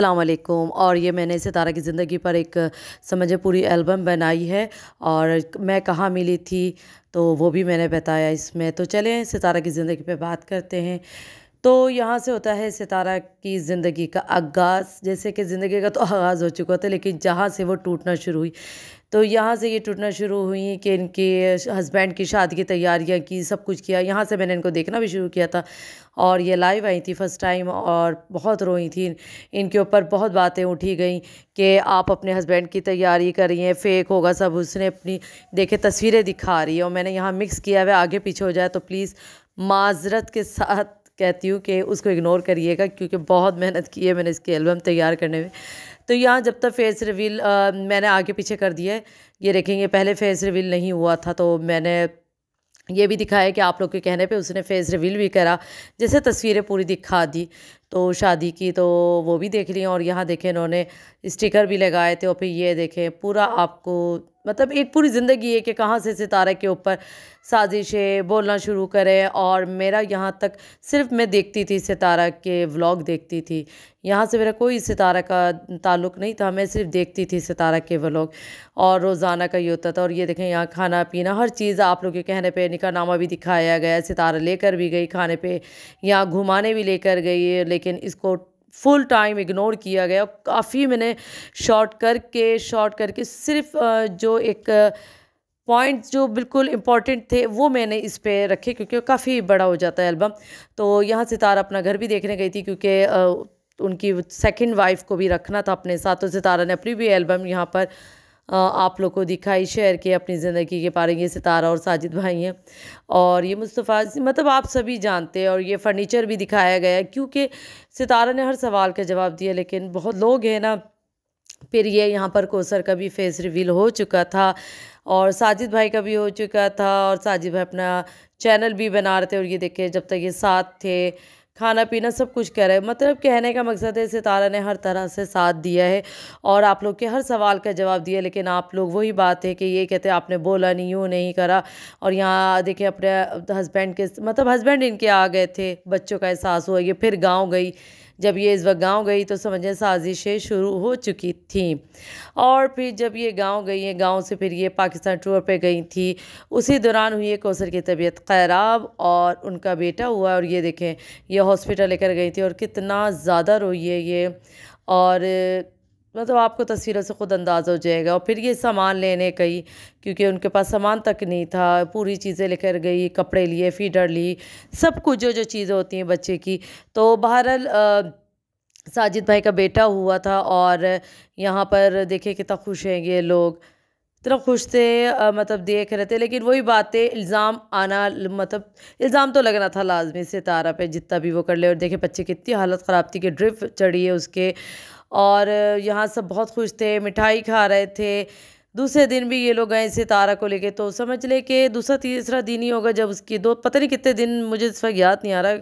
असलकुम और ये मैंने सितारा की ज़िंदगी पर एक समझे पूरी एल्बम बनाई है और मैं कहाँ मिली थी तो वो भी मैंने बताया इसमें तो चलें सितारा की ज़िंदगी पे बात करते हैं तो यहाँ से होता है सितारा की ज़िंदगी का आगाज़ जैसे कि ज़िंदगी का तो आगाज़ हो चुका था लेकिन जहाँ से वो टूटना शुरू हुई तो यहाँ से ये टूटना शुरू हुई कि इनके हस्बैंड की शादी की तैयारियाँ की सब कुछ किया यहाँ से मैंने इनको देखना भी शुरू किया था और ये लाइव आई थी फ़र्स्ट टाइम और बहुत रोई थी इनके ऊपर बहुत बातें उठी गई कि आप अपने हस्बैंड की तैयारी कर रही हैं फेक होगा सब उसने अपनी देखे तस्वीरें दिखा रही है और मैंने यहाँ मिक्स किया हुआ आगे पीछे हो जाए तो प्लीज़ माजरत के साथ कहती हूँ कि उसको इग्नोर करिएगा क्योंकि बहुत मेहनत की है मैंने इसके एल्बम तैयार करने में तो यहाँ जब तक फेस रिवील आ, मैंने आगे पीछे कर दिया है ये देखेंगे पहले फेस रिवील नहीं हुआ था तो मैंने ये भी दिखाया कि आप लोग के कहने पे उसने फेस रिवील भी करा जैसे तस्वीरें पूरी दिखा दी तो शादी की तो वो भी देख ली और यहाँ देखें इन्होंने स्टिकर भी लगाए थे और फिर ये देखें पूरा आपको मतलब एक पूरी ज़िंदगी है कि कहाँ से सितारे के ऊपर साजिशें बोलना शुरू करें और मेरा यहाँ तक सिर्फ मैं देखती थी सितारा के व्लॉग देखती थी यहाँ से मेरा कोई सितारा का ताल्लुक नहीं था मैं सिर्फ देखती थी सितारा के व्लॉग और रोज़ाना का ये होता था और ये देखें यहाँ खाना पीना हर चीज़ आप लोग के कहने पर निकाहनामा भी दिखाया गया सितारा लेकर भी गई खाने पर यहाँ घुमाने भी लेकर गई ले लेकिन इसको फुल टाइम इग्नोर किया गया काफ़ी मैंने शॉर्ट करके शॉर्ट करके सिर्फ जो एक पॉइंट्स जो बिल्कुल इम्पॉर्टेंट थे वो मैंने इस पर रखे क्योंकि काफ़ी बड़ा हो जाता है एल्बम तो यहाँ सितारा अपना घर भी देखने गई थी क्योंकि उनकी सेकंड वाइफ को भी रखना था अपने साथ तो सितारा ने अपनी भी एल्बम यहाँ पर आप लोग को दिखाई शेयर किया अपनी ज़िंदगी के बारे ये सितारा और साजिद भाई हैं और ये मुस्तफ़ा मतलब आप सभी जानते हैं और ये फर्नीचर भी दिखाया गया है क्योंकि सितारा ने हर सवाल का जवाब दिया लेकिन बहुत लोग हैं ना फिर ये यहाँ पर कोसर का भी फेस रिवील हो चुका था और साजिद भाई का भी हो चुका था और साजिद भाई अपना चैनल भी बना रहे थे और ये देखे जब तक ये साथ थे खाना पीना सब कुछ कह रहे हैं मतलब कहने का मकसद है सितारा ने हर तरह से साथ दिया है और आप लोग के हर सवाल का जवाब दिया लेकिन आप लोग वही बात है कि ये कहते हैं आपने बोला नहीं यूँ नहीं करा और यहाँ देखिए अपने हस्बैंड के मतलब हस्बैंड इनके आ गए थे बच्चों का एहसास हुआ ये फिर गाँव गई जब ये इस वक्त गाँव गई तो समझें साजिशें शुरू हो चुकी थी और फिर जब ये गाँव गई हैं गाँव से फिर ये पाकिस्तान टूर पर गई थी उसी दौरान हुई है कौसर की तबीयत खराब और उनका बेटा हुआ और ये देखें ये हॉस्पिटल लेकर गई थी और कितना ज़्यादा रोई है ये और मतलब आपको तस्वीरों से ख़ुद अंदाज़ हो जाएगा और फिर ये सामान लेने गई क्योंकि उनके पास सामान तक नहीं था पूरी चीज़ें लेकर गई कपड़े लिए फीडर ली सब कुछ जो जो चीज़ें होती हैं बच्चे की तो बहरहाल साजिद भाई का बेटा हुआ था और यहाँ पर देखिए कितना खुश हैं ये लोग इतना खुश थे मतलब देख रहे थे लेकिन वही बातें इल्ज़ाम आना मतलब इल्ज़ाम तो लगना था लाजमी से तारा पे जितना भी वो कर ले और देखे बच्चे की इतनी हालत ख़राब थी कि ड्रिप चढ़ी है उसके और यहाँ सब बहुत खुश थे मिठाई खा रहे थे दूसरे दिन भी ये लोग गए सितारा को लेके तो समझ ले कि दूसरा तीसरा दिन ही होगा जब उसकी दो पता नहीं कितने दिन मुझे इस वक्त याद नहीं आ रहा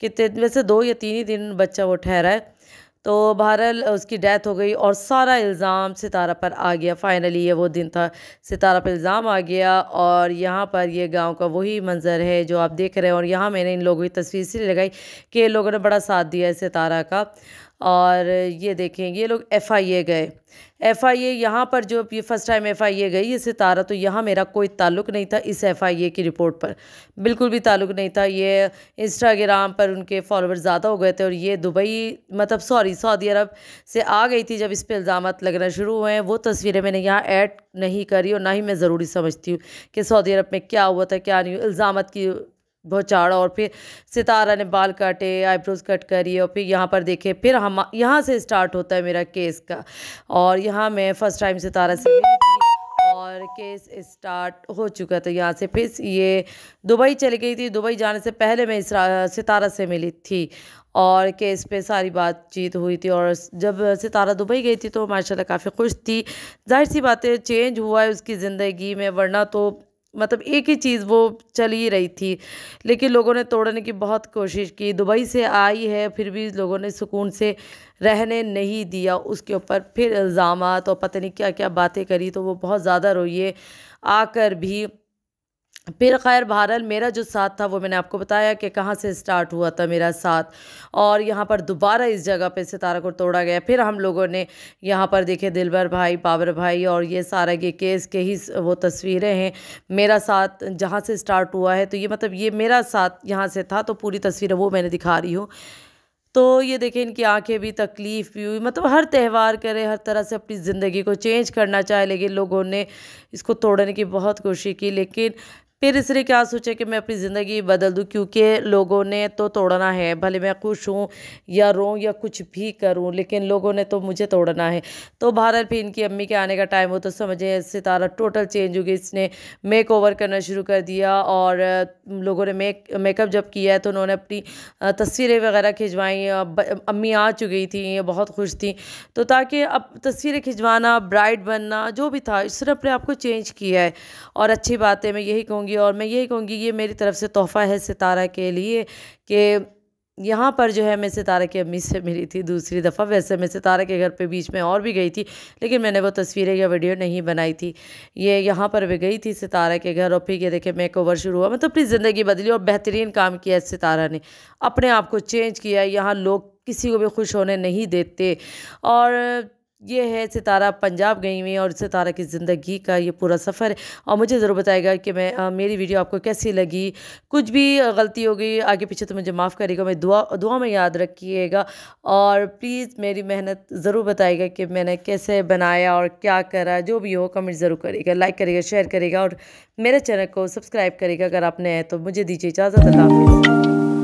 कितने वैसे दो या तीन ही दिन बच्चा वो ठहरा है तो बहरहाल उसकी डेथ हो गई और सारा इल्ज़ाम सितारा पर आ गया फाइनली ये वो दिन था सितारा पर इल्ज़ाम आ गया और यहाँ पर ये गांव का वही मंज़र है जो आप देख रहे हैं और यहाँ मैंने इन लोगों की तस्वीर से लगाई कि लोगों ने बड़ा साथ दिया है सितारा का और ये देखें ये लोग एफ़ आई ए गए एफ़ आई ए यहाँ पर जो ये फर्स्ट टाइम एफ़ आई ए गई ये सितारा तो यहाँ मेरा कोई ताल्लुक़ नहीं था इस एफ़ आई ए की रिपोर्ट पर बिल्कुल भी ताल्लुक़ नहीं था ये इंस्टाग्राम पर उनके फॉलोअर ज़्यादा हो गए थे और ये दुबई मतलब सॉरी सऊदी अरब से आ गई थी जब इस पर इल्ज़ाम लगना शुरू हुए हैं वो तस्वीरें मैंने यहाँ ऐड नहीं करी और ना ही मैं ज़रूरी समझती हूँ कि सऊदी अरब में क्या हुआ था क्या नहीं इल्ज़ाम की बहुत चाड़ा और फिर सितारा ने बाल काटे आईब्रोज कट करिए और फिर यहाँ पर देखे फिर हम यहाँ से स्टार्ट होता है मेरा केस का और यहाँ मैं फ़र्स्ट टाइम सितारा से मिली थी और केस स्टार्ट हो चुका था तो यहाँ से फिर ये दुबई चली गई थी दुबई जाने से पहले मैं सितारा से मिली थी और केस पे सारी बातचीत हुई थी और जब सितारा दुबई गई थी तो माशाल्लाह काफ़ी खुश थी जाहिर सी बातें चेंज हुआ है उसकी ज़िंदगी में वरना तो मतलब एक ही चीज़ वो चल ही रही थी लेकिन लोगों ने तोड़ने की बहुत कोशिश की दुबई से आई है फिर भी लोगों ने सुकून से रहने नहीं दिया उसके ऊपर फिर इल्ज़ाम और पता नहीं क्या क्या बातें करी तो वो बहुत ज़्यादा रोइए आकर भी फिर खैर बहरहाल मेरा जो साथ था वो मैंने आपको बताया कि कहाँ से स्टार्ट हुआ था मेरा साथ और यहाँ पर दोबारा इस जगह पे सितारा को तोड़ा गया फिर हम लोगों ने यहाँ पर देखे दिलबर भाई बाबर भाई और ये सारा ये केस के ही वो तस्वीरें हैं मेरा साथ जहाँ से स्टार्ट हुआ है तो ये मतलब ये मेरा साथ यहाँ से था तो पूरी तस्वीरें वो मैंने दिखा रही हूँ तो ये देखें इनकी आंखें भी तकलीफ़ भी हुई मतलब हर त्यौहार करे हर तरह से अपनी ज़िंदगी को चेंज करना चाहे लेकिन लोगों ने इसको तोड़ने की बहुत कोशिश की लेकिन फिर इसने क्या सोचा कि मैं अपनी ज़िंदगी बदल दूँ क्योंकि लोगों ने तो तोड़ना है भले मैं खुश हूँ या रो या कुछ भी करूँ लेकिन लोगों ने तो मुझे तोड़ना है तो भारत फिर इनकी अम्मी के आने का टाइम हो तो समझे सितारा टोटल चेंज हो गई इसने मेक ओवर करना शुरू कर दिया और लोगों ने मेक मेकअप जब किया है तो उन्होंने अपनी तस्वीरें वगैरह खिंचवाई अम्मी आ चुकी थी बहुत खुश थी तो ताकि अब तस्वीरें खिंचवाना ब्राइड बनना जो भी था इसने अपने आप को चेंज किया है और अच्छी बातें मैं यही कहूँगी कहूँगी और मैं यही कहूँगी ये मेरी तरफ़ से तोहफ़ा है सितारा के लिए कि यहाँ पर जो है मैं सितारा की अम्मी से मिली थी दूसरी दफ़ा वैसे मैं सितारा के घर पे बीच में और भी गई थी लेकिन मैंने वो तस्वीरें या वीडियो नहीं बनाई थी ये यहाँ पर भी गई थी सितारा के घर और फिर ये देखे मेक ओवर शुरू हुआ मतलब अपनी ज़िंदगी बदली और बेहतरीन काम किया सितारा ने अपने आप को चेंज किया यहाँ लोग किसी को भी खुश होने नहीं देते और ये है सितारा पंजाब गई हुई और सितारा की ज़िंदगी का ये पूरा सफ़र है और मुझे ज़रूर बताएगा कि मैं आ, मेरी वीडियो आपको कैसी लगी कुछ भी गलती हो गई आगे पीछे तो मुझे माफ़ करेगा मैं दुआ दुआ में याद रखिएगा और प्लीज़ मेरी मेहनत ज़रूर बताएगा कि मैंने कैसे बनाया और क्या करा जो भी हो कमेंट ज़रूर करेगा लाइक करेगा शेयर करेगा और मेरे चैनल को सब्सक्राइब करेगा अगर आपने है तो मुझे दीजिए इजाज़त अल्लाह